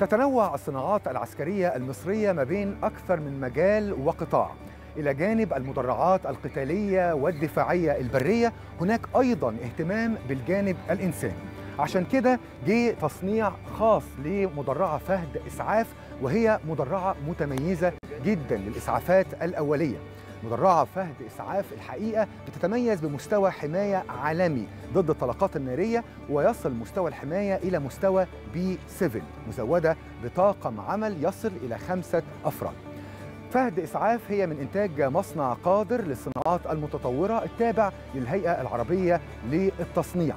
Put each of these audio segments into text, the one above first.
تتنوع الصناعات العسكرية المصرية ما بين أكثر من مجال وقطاع إلى جانب المدرعات القتالية والدفاعية البرية هناك أيضا اهتمام بالجانب الإنساني عشان كده جه تصنيع خاص لمدرعة فهد إسعاف وهي مدرعة متميزة جدا للإسعافات الأولية مدرعة فهد إسعاف الحقيقة بتتميز بمستوى حماية عالمي ضد الطلقات النارية ويصل مستوى الحماية إلى مستوى بي 7 مزودة بطاقم عمل يصل إلى خمسة أفراد فهد إسعاف هي من إنتاج مصنع قادر للصناعات المتطورة التابع للهيئة العربية للتصنيع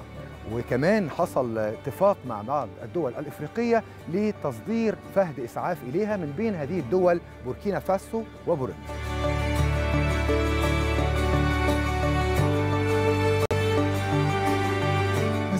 وكمان حصل اتفاق مع بعض الدول الافريقيه لتصدير فهد اسعاف اليها من بين هذه الدول بوركينا فاسو وبوريندي you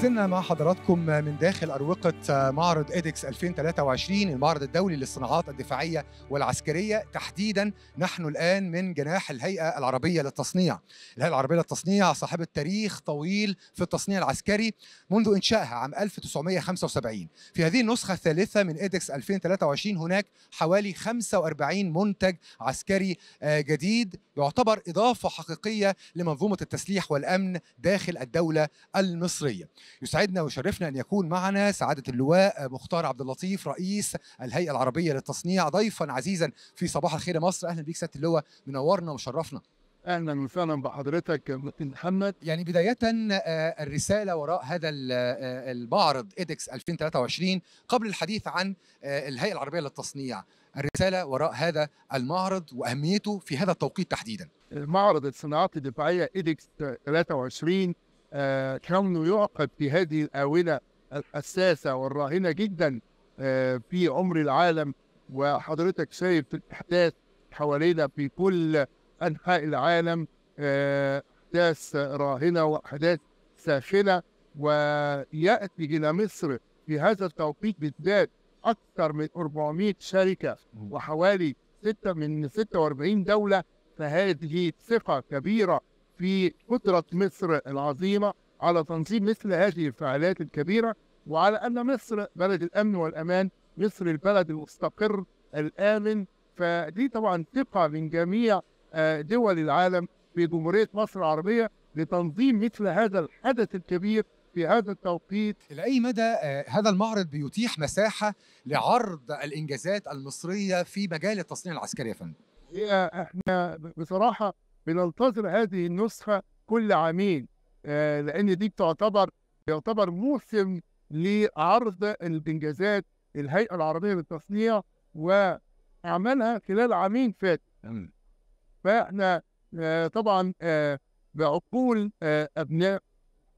زلنا مع حضراتكم من داخل أروقة معرض إيدكس 2023 المعرض الدولي للصناعات الدفاعية والعسكرية تحديدا نحن الآن من جناح الهيئة العربية للتصنيع الهيئة العربية للتصنيع صاحبة تاريخ طويل في التصنيع العسكري منذ إنشائها عام 1975 في هذه النسخة الثالثة من إيدكس 2023 هناك حوالي 45 منتج عسكري آه، جديد يعتبر إضافة حقيقية لمنظومة التسليح والأمن داخل الدولة المصرية يسعدنا ويشرفنا ان يكون معنا سعاده اللواء مختار عبد اللطيف رئيس الهيئه العربيه للتصنيع ضيفا عزيزا في صباح الخير مصر اهلا بيك سياده اللواء منورنا وشرفنا اهلا وسهلا بحضرتك يا محمد يعني بدايه آه، الرساله وراء هذا آه، المعرض ايدكس 2023 قبل الحديث عن آه، الهيئه العربيه للتصنيع الرساله وراء هذا المعرض واهميته في هذا التوقيت تحديدا معرض الصناعات الدفاعيه ايدكس 23 كونه آه، يعقد في هذه الآونة الحساسة والراهنة جدا آه، في عمر العالم وحضرتك شايف الأحداث حوالينا في كل أنحاء العالم آه، أحداث راهنة وأحداث ساخنة ويأتي إلى مصر في هذا التوقيت بالذات أكثر من 400 شركة وحوالي 6 من 46 دولة فهذه ثقة كبيرة في قدرة مصر العظيمة على تنظيم مثل هذه الفعاليات الكبيرة وعلى أن مصر بلد الأمن والأمان مصر البلد المستقر الآمن فدي طبعا ثقة من جميع آه، دول العالم في جمهورية مصر العربية لتنظيم مثل هذا الحدث الكبير في هذا التوقيت إلى أي مدى آه، هذا المعرض بيتيح مساحة لعرض الإنجازات المصرية في مجال التصنيع العسكري يا فندم؟ هي احنا بصراحة بننتظر هذه النسخة كل عامين آه لأن دي بتعتبر يعتبر موسم لعرض الإنجازات الهيئة العربية للتصنيع وأعمالها خلال عامين فات فإحنا آه طبعا آه بعقول آه، أبناء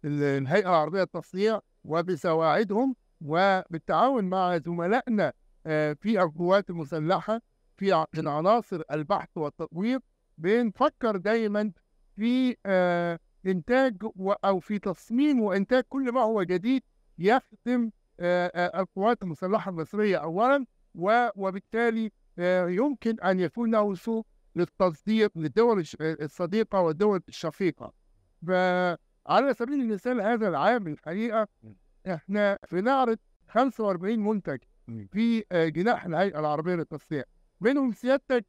الهيئة العربية للتصنيع وبسواعدهم وبالتعاون مع زملائنا آه، في القوات المسلحة في العناصر البحث والتطوير بنفكر دايما في آه انتاج او في تصميم وانتاج كل ما هو جديد يخدم آه، آه، القوات المسلحه المصريه اولا وبالتالي آه، يمكن ان يكون له سوق للتصدير للدول الصديقه والدول الشقيقه. فعلى سبيل المثال هذا العام الحقيقه احنا بنعرض 45 منتج في جناح الهيئه العربيه للتصنيع منهم سيادتك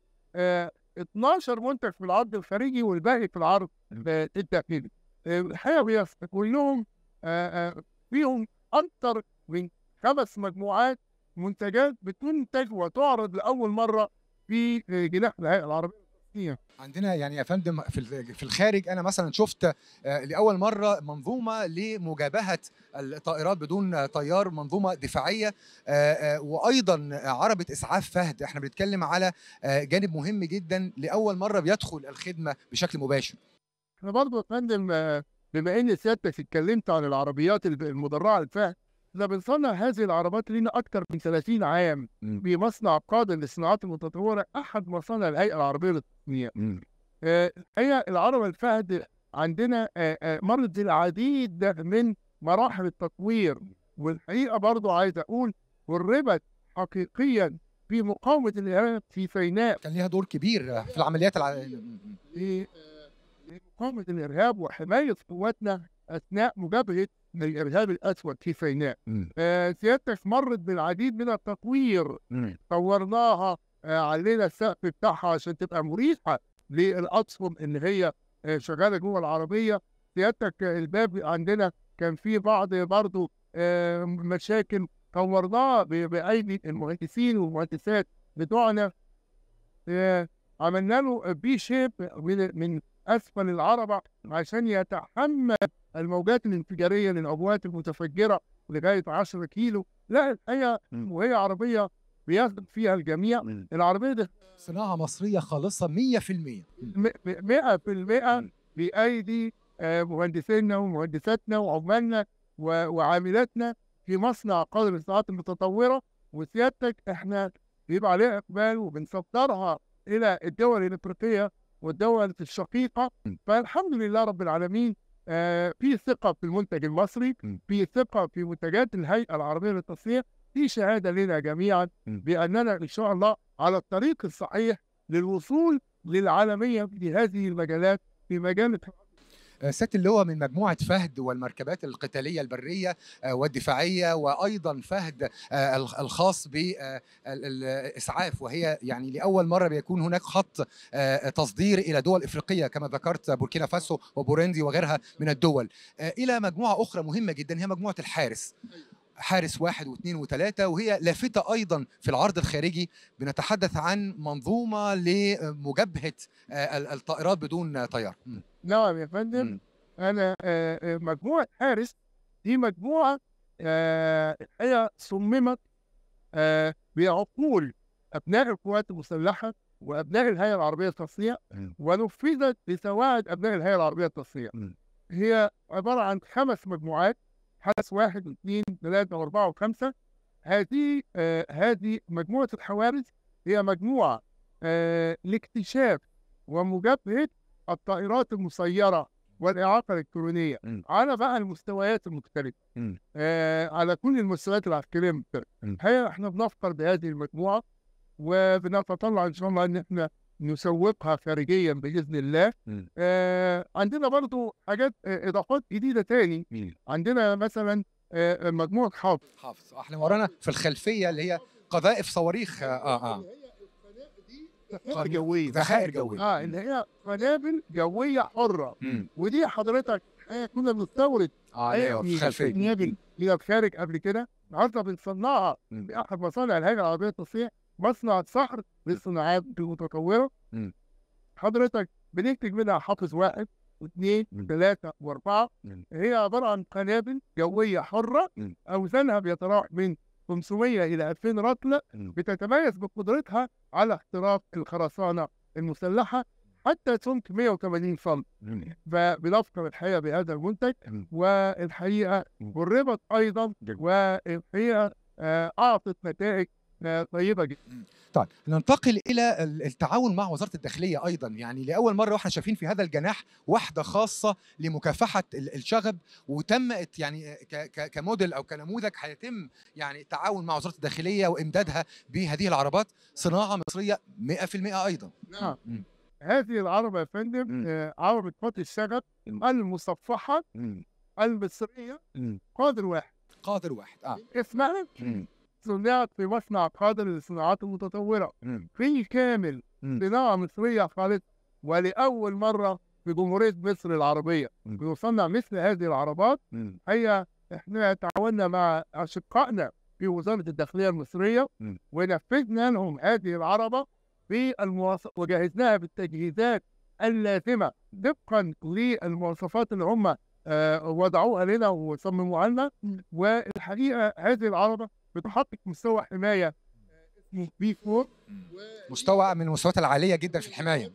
12 منتج في العرض الخارجي والباقي في العرض آه، الداخلي آه، الحاوية كلهم آه، فيهم أكثر من خمس مجموعات منتجات بتنتج وتعرض لأول مرة في جناح الهيئة العربية عندنا يعني يا فندم في الخارج انا مثلا شفت آه، لاول مره منظومه لمجابهه الطائرات بدون طيار منظومه دفاعيه آه، آه، وايضا عربه اسعاف فهد احنا بنتكلم على جانب مهم جدا لاول مره بيدخل الخدمه بشكل مباشر احنا برضه يا فندم بما ان سيادتك اتكلمت عن العربيات المدرعه الفهد احنا بنصنع هذه العربات لنا اكثر من 30 عام بمصنع قادم للصناعات المتطوره احد مصانع الهيئه العربيه للتنميه. آه هي العربه الفهد عندنا آه آه مرت العديد من مراحل التطوير والحقيقه برضو عايز اقول والربط حقيقيا في مقاومه الارهاب في سيناء كان ليها دور كبير في العمليات الع... في مقاومه الارهاب وحمايه قواتنا اثناء مجابهه الارهاب الاسود في سيناء. آه سيادتك مرت بالعديد من التطوير طورناها آه علينا السقف بتاعها عشان تبقى مريحه للاطفال ان هي آه شغاله جوه العربيه. سيادتك الباب عندنا كان فيه بعض برضه آه مشاكل طورناها بايدي المهندسين والمهندسات بتوعنا. آه عملنا له بي شيب من اسفل العربه عشان يتحمل الموجات الانفجاريه للعبوات المتفجره لغايه 10 كيلو لا الحقيقه وهي عربيه بياخد فيها الجميع العربيه دي صناعه مصريه خالصه 100% 100% بايدي آه، مهندسينا ومهندساتنا وعمالنا وعاملاتنا في مصنع قدر الصناعات المتطوره وسيادتك احنا بيبقى عليها اقبال وبنصدرها الى الدول الافريقيه والدول الشقيقه فالحمد لله رب العالمين آه في ثقه في المنتج المصري في ثقه في منتجات الهيئه العربيه للتصنيع في شهاده لنا جميعا باننا ان شاء الله على الطريق الصحيح للوصول للعالميه في هذه المجالات في مجال آه، سات اللواء من مجموعه فهد والمركبات القتاليه البريه آه، والدفاعيه وايضا فهد آه، الخاص بالاسعاف وهي يعني لاول مره بيكون هناك خط تصدير الى دول افريقيه كما ذكرت بوركينا فاسو وبوروندي وغيرها من الدول الى مجموعه اخرى مهمه جدا هي مجموعه الحارس حارس واحد واثنين وثلاثة وهي لافتة أيضا في العرض الخارجي بنتحدث عن منظومة لمجابهة آه، الطائرات بدون طيار نعم يا فندم أنا آه، آه، مجموعة حارس دي مجموعة هي صممت بعقول أبناء القوات المسلحة وأبناء الهيئة العربية للتصنيع ونفذت لسواعد أبناء الهيئة العربية للتصنيع هي عبارة عن خمس مجموعات حدث واحد واثنين ثلاثة وأربعة وخمسة هذه آه هذه مجموعة الحوادث هي مجموعة آه لاكتشاف ومجابهة الطائرات المسيرة والإعاقة الإلكترونية على بقى المستويات المختلفة آه على كل المستويات العسكرية المختلفة الحقيقة احنا بنفخر بهذه المجموعة وبنتطلع إن شاء الله إن احنا نسوقها خارجيا باذن الله آه عندنا برضو حاجات آه اضافات جديده تاني مم. عندنا مثلا آه مجموعه حافظ حافظ احنا ورانا في الخلفيه اللي هي قذائف صواريخ اه اه, آه. جويه ذخائر جويه اه اللي هي قنابل جويه حره ودي حضرتك آه كنا بنستورد اه ايوه في الخلفيه قنابل الخارج قبل كده النهارده بنصنعها باحد مصانع الهيئه العربيه للتصنيع مصنع صخر للصناعات المتطوره حضرتك بننتج منها حافظ واحد واثنين وثلاثه واربعه هي عباره عن قنابل جويه حره اوزانها بيتراوح من 500 الى 2000 رطله بتتميز بقدرتها على احتراق الخرسانه المسلحه حتى سمك 180 سم فبنفخر الحقيقه بهذا المنتج والحقيقه جربت ايضا والحقيقه آه، اعطت نتائج آه، طيبه جدا طيب ننتقل الى التعاون مع وزاره الداخليه ايضا يعني لاول مره واحنا شايفين في هذا الجناح وحده خاصه لمكافحه الشغب وتم يعني آه، كموديل او كنموذج هيتم يعني التعاون مع وزاره الداخليه وامدادها بهذه العربات صناعه مصريه 100% ايضا نعم هذه العربه يا فندم آه، عربه فتح الشغب المصفحه المصريه قادر واحد قادر واحد اه اسمها صنعت في مصنع قادر للصناعات المتطورة في كامل صناعة مصرية خالصة ولأول مرة في جمهورية مصر العربية بيصنع مثل هذه العربات هي احنا تعاوننا مع أشقائنا في وزارة الداخلية المصرية ونفذنا لهم هذه العربة في وجهزناها بالتجهيزات اللازمة طبقا للمواصفات اللي هم آه، وضعوها لنا وصمموها لنا والحقيقة هذه العربة بتحط في مستوى حمايه آه، اسمه بي 4 مستوى من المستويات العاليه جدا في الحمايه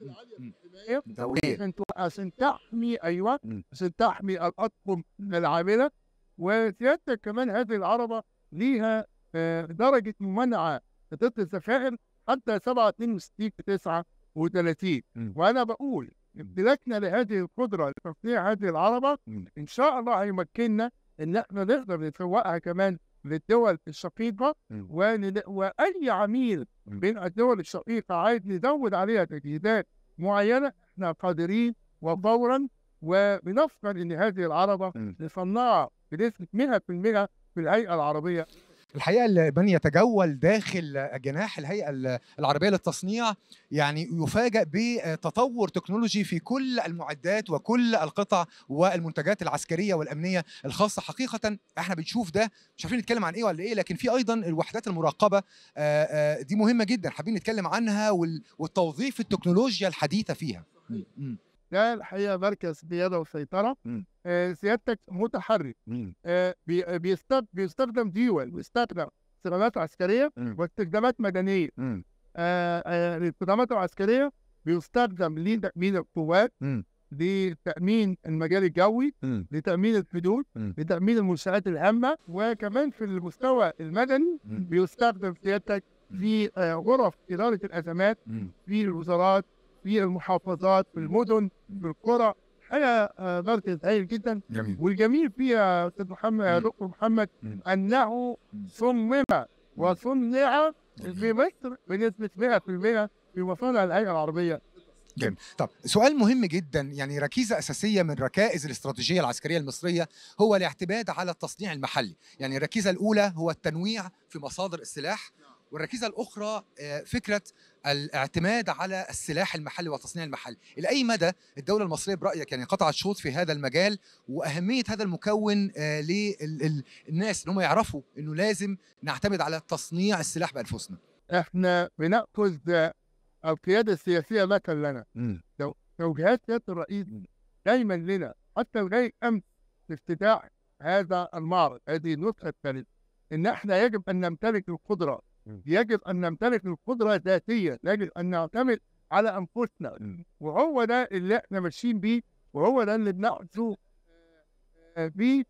عشان عشان تحمي ايوه عشان تحمي الاطقم العامله وسيادتك كمان هذه العربه ليها آه، درجه ممانعه ضد الزفائر حتى 7 62 39 وانا بقول امتلاكنا لهذه القدره لتصنيع هذه العربه ان شاء الله هيمكننا ان احنا نقدر نسوقها كمان للدول الشقيقة ولل... وأي عميل من الدول الشقيقة عايز يزود عليها تجهيزات معينة احنا قادرين وفورا وبنفكر ان هذه العربة نصنعها بنسبة 100% في الهيئة العربية الحقيقه من يتجول داخل جناح الهيئه العربيه للتصنيع يعني يفاجئ بتطور تكنولوجي في كل المعدات وكل القطع والمنتجات العسكريه والامنيه الخاصه حقيقه احنا بنشوف ده مش عارفين نتكلم عن ايه ولا ايه لكن في ايضا الوحدات المراقبه آه، آه، دي مهمه جدا حابين نتكلم عنها والتوظيف التكنولوجيا الحديثه فيها ده الحقيقه مركز قياده وسيطره آه سيادتك متحرك آه, آه، بيستخدم بيستخدم ديول بيستخدم استخدامات عسكريه واستخدامات مدنيه آه،, آه الاستخدامات العسكريه بيستخدم لتامين القوات لتامين المجال الجوي لتامين الحدود لتامين المنشات الهامه وكمان في المستوى المدني بيستخدم سيادتك في آه، غرف اداره الازمات في الوزارات في المحافظات في المدن في القرى حاجه آه، مركز هايل جدا جميل. والجميل فيها استاذ محمد يا دكتور محمد مم. انه صمم وصنع في مصر بنسبه 100% في مصانع الهيئه العربيه جميل طب سؤال مهم جدا يعني ركيزة أساسية من ركائز الاستراتيجية العسكرية المصرية هو الاعتماد على التصنيع المحلي يعني الركيزة الأولى هو التنويع في مصادر السلاح والركيزة الأخرى آه، فكرة الاعتماد على السلاح المحلي والتصنيع المحلي إلى أي مدى الدولة المصرية برأيك يعني قطعت شوط في هذا المجال وأهمية هذا المكون آه، للناس إن هم يعرفوا أنه لازم نعتمد على تصنيع السلاح بأنفسنا إحنا بنأخذ القيادة السياسية مثلا لنا توجيهات سيادة الرئيس دايما لنا حتى لغاية أمس في افتتاح هذا المعرض هذه النسخة الثالثة إن إحنا يجب أن نمتلك القدرة يجب أن نمتلك القدرة ذاتيا يجب أن نعتمد على أنفسنا وهو ده اللي احنا ماشيين بيه وهو ده اللي بنعزو آه، بيه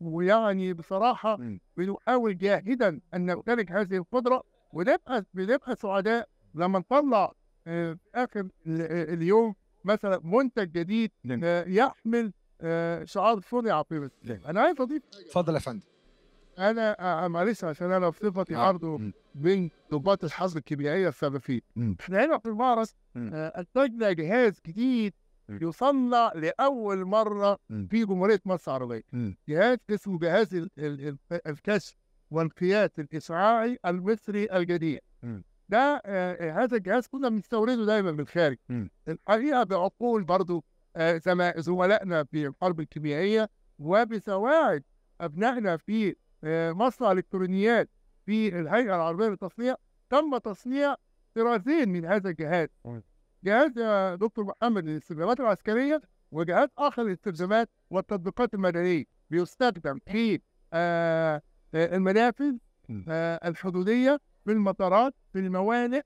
ويعني بصراحة بنحاول جاهدا أن نمتلك هذه القدرة ونبقى بنبقى سعداء لما نطلع آه، في آخر آه، اليوم مثلا منتج جديد يحمل شعار صنع في أنا عايز أضيف اتفضل يا فندم انا امارسها آه، آه، عشان انا في صفتي برضه آه. من ضباط الحظر الكيميائيه الصرفيه احنا هنا في المعرض انتجنا جهاز جديد يصنع لاول مره في جمهوريه مصر العربيه جهاز اسمه جهاز الكشف والقياس الاشعاعي المصري الجديد ده آه هذا الجهاز كنا بنستورده دايما من الخارج الحقيقه بعقول برضه زملائنا في الحرب الكيميائيه وبسواعد ابنائنا في آه، مصنع الكترونيات في الهيئه العربيه للتصنيع تم تصنيع طرازين من هذا الجهاز جهاز يا آه، دكتور محمد للاستخدامات العسكريه وجهاز اخر للاستخدامات والتطبيقات المدنيه بيستخدم في آه، المنافذ الحدوديه في المطارات في الموانئ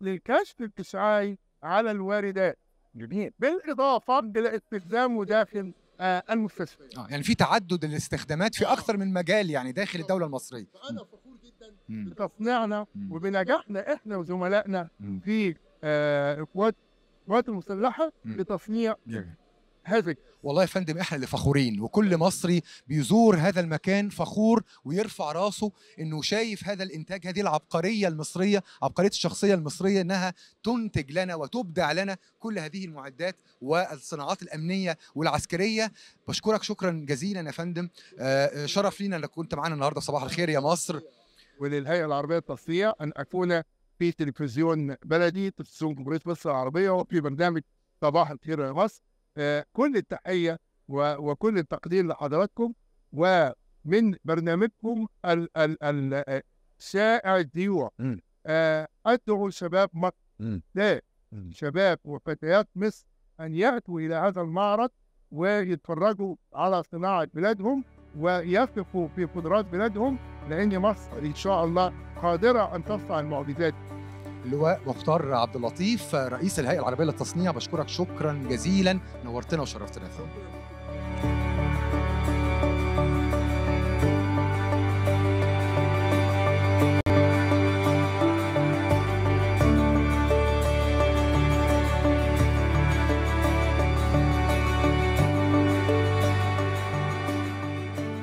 للكشف الاشعاعي على الواردات جميل بالاضافه الى استخدامه داخل آه، المستشفى آه يعني في تعدد الاستخدامات في اكثر من مجال يعني داخل الدوله المصريه انا فخور جدا بتصنيعنا وبنجاحنا احنا وزملائنا في آه، القوات القوات المسلحه لتصنيع هذا والله يا فندم احنا اللي فخورين وكل مصري بيزور هذا المكان فخور ويرفع راسه انه شايف هذا الانتاج هذه العبقريه المصريه عبقريه الشخصيه المصريه انها تنتج لنا وتبدع لنا كل هذه المعدات والصناعات الامنيه والعسكريه بشكرك شكرا جزيلا يا فندم آه، آه، شرف لينا انك كنت معانا النهارده صباح الخير يا مصر وللهيئه العربيه للتصنيع ان اكون في تلفزيون بلدي تلفزيون جمهوريه مصر العربيه وفي برنامج صباح الخير يا مصر كل التحية وكل التقدير لحضراتكم ومن برنامجكم ال ال ال الديوع آه، أدعو شباب مصر لا شباب وفتيات مصر أن يأتوا إلى هذا المعرض ويتفرجوا على صناعة بلادهم ويثقوا في قدرات بلادهم لأن مصر إن شاء الله قادرة أن تصنع المعجزات اللواء مختار عبد اللطيف رئيس الهيئه العربيه للتصنيع بشكرك شكرا جزيلا نورتنا وشرفتنا يا